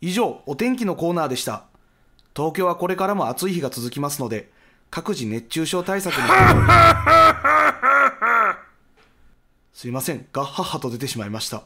以上、お天気のコーナーでした。東京はこれからも暑い日が続きますので、各自熱中症対策に。すいません、ガッハッハと出てしまいました。